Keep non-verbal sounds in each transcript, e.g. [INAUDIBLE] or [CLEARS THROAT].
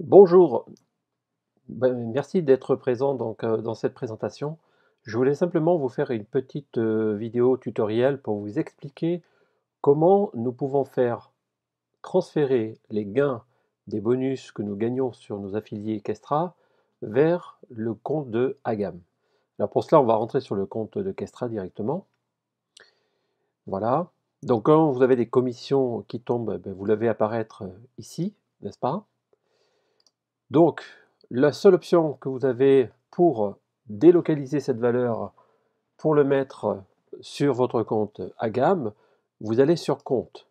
Bonjour, ben, merci d'être présent donc, euh, dans cette présentation. Je voulais simplement vous faire une petite euh, vidéo tutoriel pour vous expliquer comment nous pouvons faire transférer les gains des bonus que nous gagnons sur nos affiliés Kestra vers le compte de Agam. Alors pour cela, on va rentrer sur le compte de Kestra directement. Voilà. Donc quand vous avez des commissions qui tombent, ben, vous l'avez apparaître euh, ici, n'est-ce pas donc, la seule option que vous avez pour délocaliser cette valeur pour le mettre sur votre compte à gamme vous allez sur compte.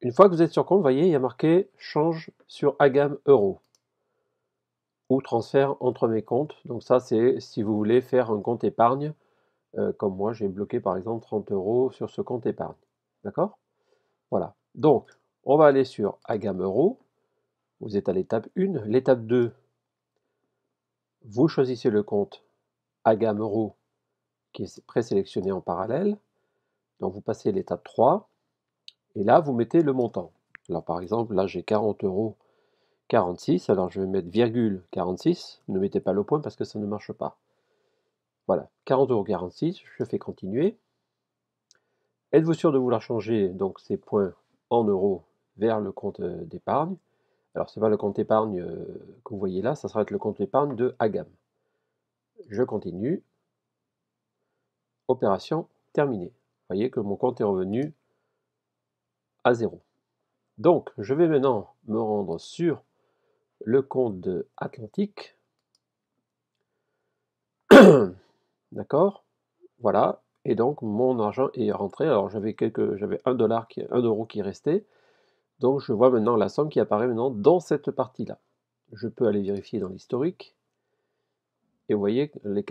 Une fois que vous êtes sur compte, vous voyez, il y a marqué change sur AGAM euro ou transfert entre mes comptes. Donc ça, c'est si vous voulez faire un compte épargne, euh, comme moi, j'ai bloqué par exemple 30 euros sur ce compte épargne. D'accord Voilà. Donc, on va aller sur Agam Euro. Vous êtes à l'étape 1. L'étape 2, vous choisissez le compte euro qui est présélectionné en parallèle. Donc vous passez l'étape 3 et là vous mettez le montant. Alors par exemple, là j'ai 40 euros 46, alors je vais mettre virgule 46, ne mettez pas le point parce que ça ne marche pas. Voilà, 40 euros 46, je fais continuer. Êtes-vous sûr de vouloir changer donc ces points en euros vers le compte euh, d'épargne alors, ce n'est pas le compte épargne euh, que vous voyez là, ça sera le compte épargne de Agam. Je continue. Opération terminée. Vous voyez que mon compte est revenu à zéro. Donc, je vais maintenant me rendre sur le compte de Atlantique. [COUGHS] D'accord Voilà. Et donc, mon argent est rentré. Alors, j'avais quelques, j'avais 1 dollar qui, 1 euro qui restait. Donc je vois maintenant la somme qui apparaît maintenant dans cette partie-là. Je peux aller vérifier dans l'historique. Et vous voyez, que les 40,46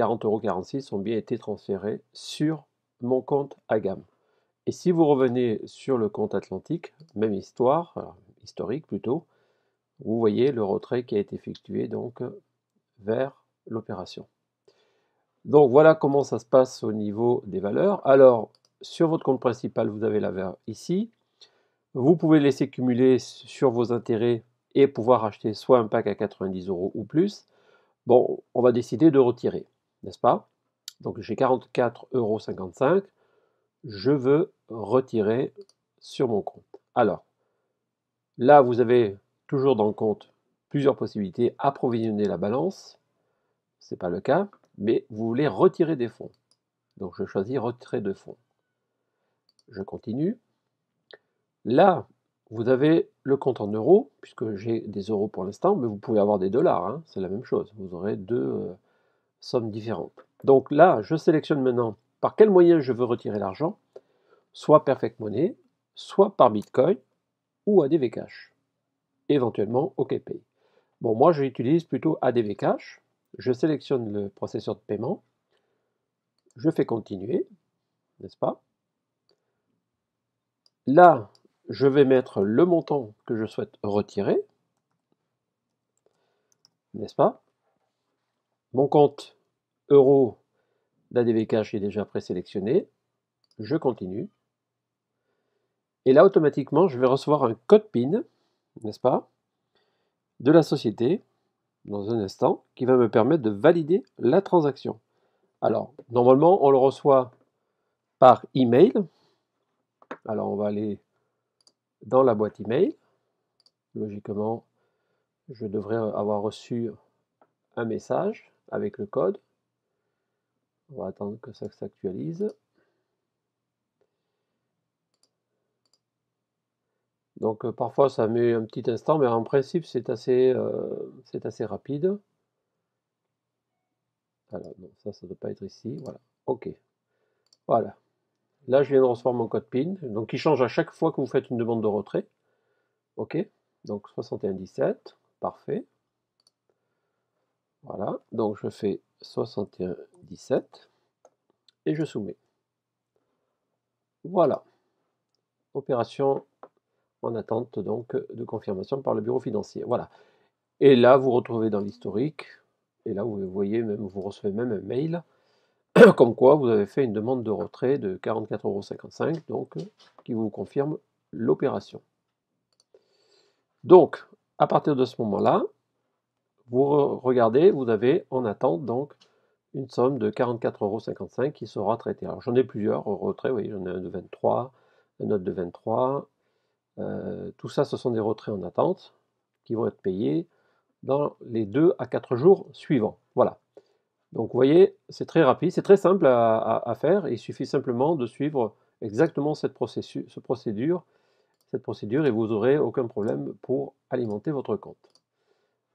euros ont bien été transférés sur mon compte à gamme. Et si vous revenez sur le compte Atlantique, même histoire, euh, historique plutôt, vous voyez le retrait qui a été effectué donc vers l'opération. Donc voilà comment ça se passe au niveau des valeurs. Alors, sur votre compte principal, vous avez la valeur ici. Vous pouvez laisser cumuler sur vos intérêts et pouvoir acheter soit un pack à 90 euros ou plus. Bon, on va décider de retirer, n'est-ce pas Donc j'ai 44,55 euros. Je veux retirer sur mon compte. Alors, là, vous avez toujours dans le compte plusieurs possibilités. Approvisionner la balance, ce n'est pas le cas, mais vous voulez retirer des fonds. Donc je choisis retrait de fonds. Je continue. Là, vous avez le compte en euros, puisque j'ai des euros pour l'instant, mais vous pouvez avoir des dollars, hein. c'est la même chose. Vous aurez deux euh, sommes différentes. Donc là, je sélectionne maintenant par quel moyen je veux retirer l'argent, soit Perfect Money, soit par Bitcoin ou ADV Cash, éventuellement OKPay. Bon, moi j'utilise plutôt ADV Cash, je sélectionne le processeur de paiement, je fais continuer, n'est-ce pas Là, je vais mettre le montant que je souhaite retirer, n'est-ce pas Mon compte euro d'ADVK est déjà présélectionné, je continue, et là automatiquement je vais recevoir un code PIN, n'est-ce pas, de la société, dans un instant, qui va me permettre de valider la transaction. Alors, normalement, on le reçoit par email. Alors, on va aller dans la boîte email. Logiquement, je devrais avoir reçu un message avec le code. On va attendre que ça s'actualise. Donc euh, parfois ça met un petit instant, mais en principe c'est assez, euh, c'est assez rapide. Voilà, non, ça, ça ne doit pas être ici. Voilà, ok. Voilà, Là, je viens de recevoir mon code PIN, donc qui change à chaque fois que vous faites une demande de retrait. OK, donc 71.17. parfait. Voilà, donc je fais 6117 et je soumets. Voilà, opération en attente donc de confirmation par le bureau financier. Voilà, et là vous retrouvez dans l'historique, et là vous voyez même, vous recevez même un mail [CLEARS THROAT] comme quoi vous avez fait une demande de retrait de 44,55€, donc euh, qui vous confirme l'opération. Donc, à partir de ce moment-là, vous regardez, vous avez en attente donc une somme de 44,55€ qui sera traitée. Alors j'en ai plusieurs retraits, vous voyez, j'en ai un de 23, un autre de 23. Euh, tout ça, ce sont des retraits en attente qui vont être payés dans les 2 à 4 jours suivants. Voilà. Donc vous voyez, c'est très rapide, c'est très simple à, faire. Il suffit simplement de suivre exactement cette procédure, cette procédure et vous n'aurez aucun problème pour alimenter votre compte.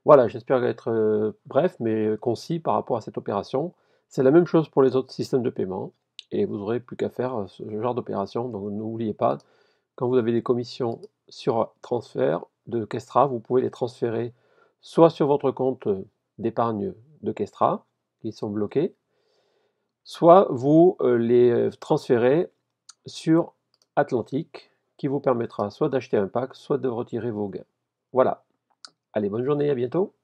Voilà, j'espère être euh, bref mais concis par rapport à cette opération. C'est la même chose pour les autres systèmes de paiement et vous n'aurez plus qu'à faire euh, ce genre d'opération. Donc n'oubliez pas, quand vous avez des commissions sur transfert de Kestra, vous pouvez les transférer soit sur votre compte euh, d'épargne de Kestra, qui sont bloqués, soit vous euh, les euh, transférez sur Atlantique, qui vous permettra soit d'acheter un pack, soit de retirer vos gains. Voilà. Allez, bonne journée, à bientôt.